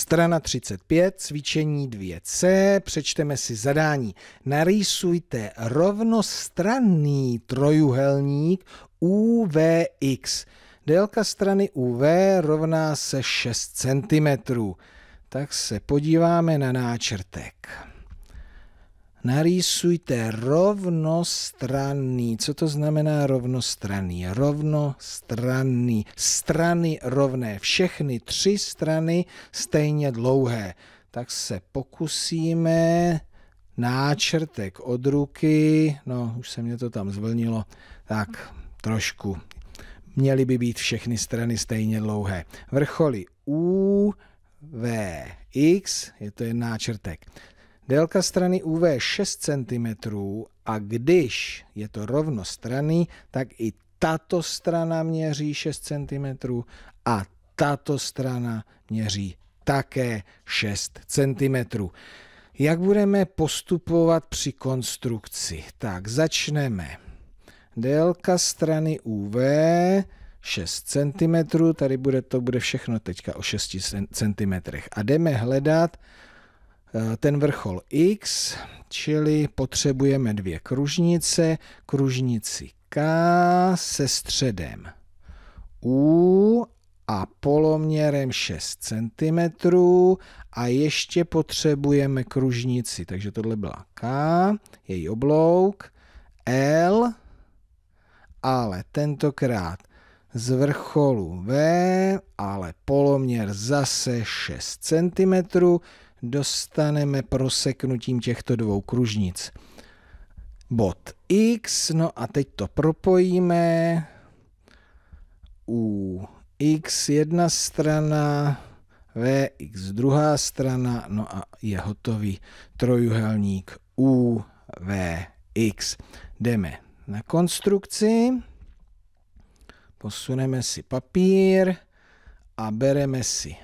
Strana 35, cvičení 2c, přečteme si zadání. Narýsujte rovnostranný trojuhelník UVX. Délka strany UV rovná se 6 cm. Tak se podíváme na náčrtek. Narýsujte rovnostranný. Co to znamená rovnostranný? Rovnostranný. Strany rovné. Všechny tři strany stejně dlouhé. Tak se pokusíme náčrtek od ruky. No, už se mě to tam zvlnilo. Tak, trošku. Měly by být všechny strany stejně dlouhé. Vrcholy U, V, X, je to jen náčrtek. Délka strany UV 6 cm a když je to rovnostranný, tak i tato strana měří 6 cm a tato strana měří také 6 cm. Jak budeme postupovat při konstrukci? Tak začneme. Délka strany UV 6 cm, tady bude to bude všechno teďka o 6 cm. A jdeme hledat Eh, ten vrchol X, čili potřebujeme dvě kružnice, kružnici K se středem U a poloměrem 6 cm a ještě potřebujeme kružnici, takže tohle byla K, její oblouk, L, ale tentokrát z vrcholu V, ale poloměr zase 6 cm, dostaneme proseknutím těchto dvou kružnic. Bod x, no a teď to propojíme. U x jedna strana, V X druhá strana, no a je hotový trojuhelník u V X. Jdeme na konstrukci, posuneme si papír a bereme si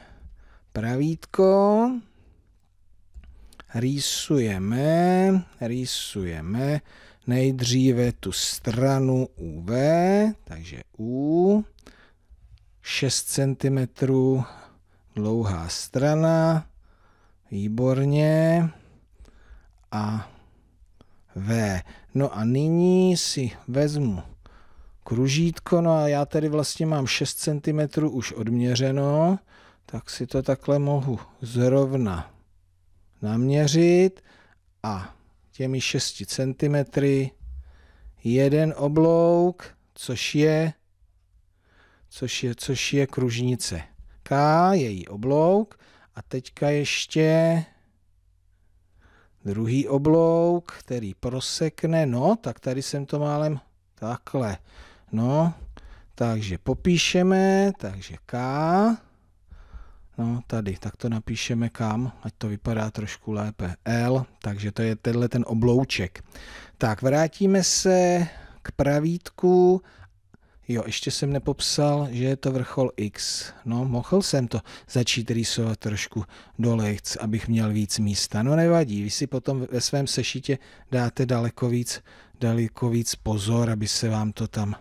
pravítko rýsujeme, rýsujeme nejdříve tu stranu UV, takže U, 6 cm dlouhá strana, výborně, a V. No a nyní si vezmu kružítko, no a já tady vlastně mám 6 cm už odměřeno, tak si to takhle mohu zrovna naměřit a těmi 6 cm jeden oblouk, což je, což je, což je kružnice. K její oblouk a teďka ještě druhý oblouk, který prosekne, no, tak tady jsem to málem takhle, no, takže popíšeme, takže K, No, tady, tak to napíšeme kam, ať to vypadá trošku lépe. L, takže to je tenhle ten oblouček. Tak, vrátíme se k pravítku. Jo, ještě jsem nepopsal, že je to vrchol X. No, mohl jsem to začít rýsovat trošku dole, abych měl víc místa. No nevadí, vy si potom ve svém sešitě dáte daleko víc, daleko víc pozor, aby se vám to tam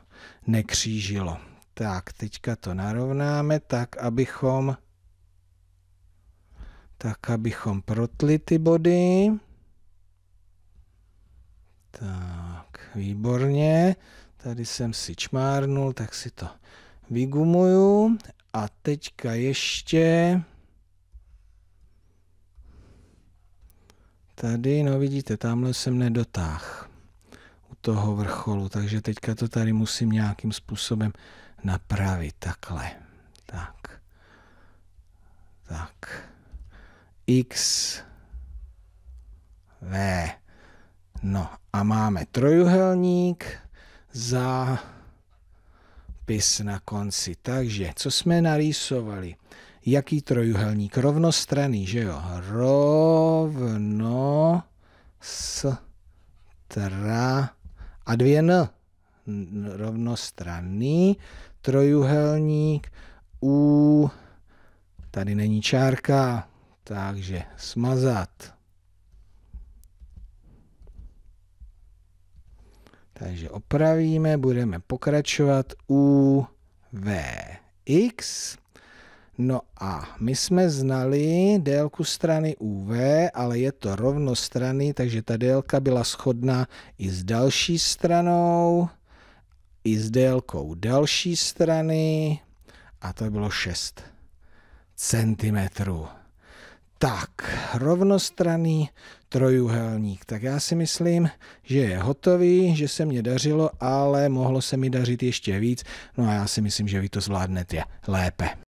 nekřížilo. Tak, teďka to narovnáme tak, abychom tak abychom protli ty body. Tak, výborně. Tady jsem si čmárnul, tak si to vygumuju. A teďka ještě... Tady, no vidíte, tamhle jsem nedotáh. u toho vrcholu, takže teďka to tady musím nějakým způsobem napravit, takhle. Tak. Tak x, v. No a máme trojuhelník, pis na konci. Takže, co jsme narýsovali? Jaký trojuhelník? Rovnostraný, že jo? Rovno s tra a dvě n. Rovnostranný trojuhelník u tady není čárka, takže smazat. Takže opravíme, budeme pokračovat u v x. No a my jsme znali délku strany UV, ale je to rovnostrany, takže ta délka byla shodná i s další stranou, i s délkou další strany a to bylo 6 centimetrů. Tak, rovnostraný trojuhelník. Tak já si myslím, že je hotový, že se mě dařilo, ale mohlo se mi dařit ještě víc. No a já si myslím, že vy to zvládnete lépe.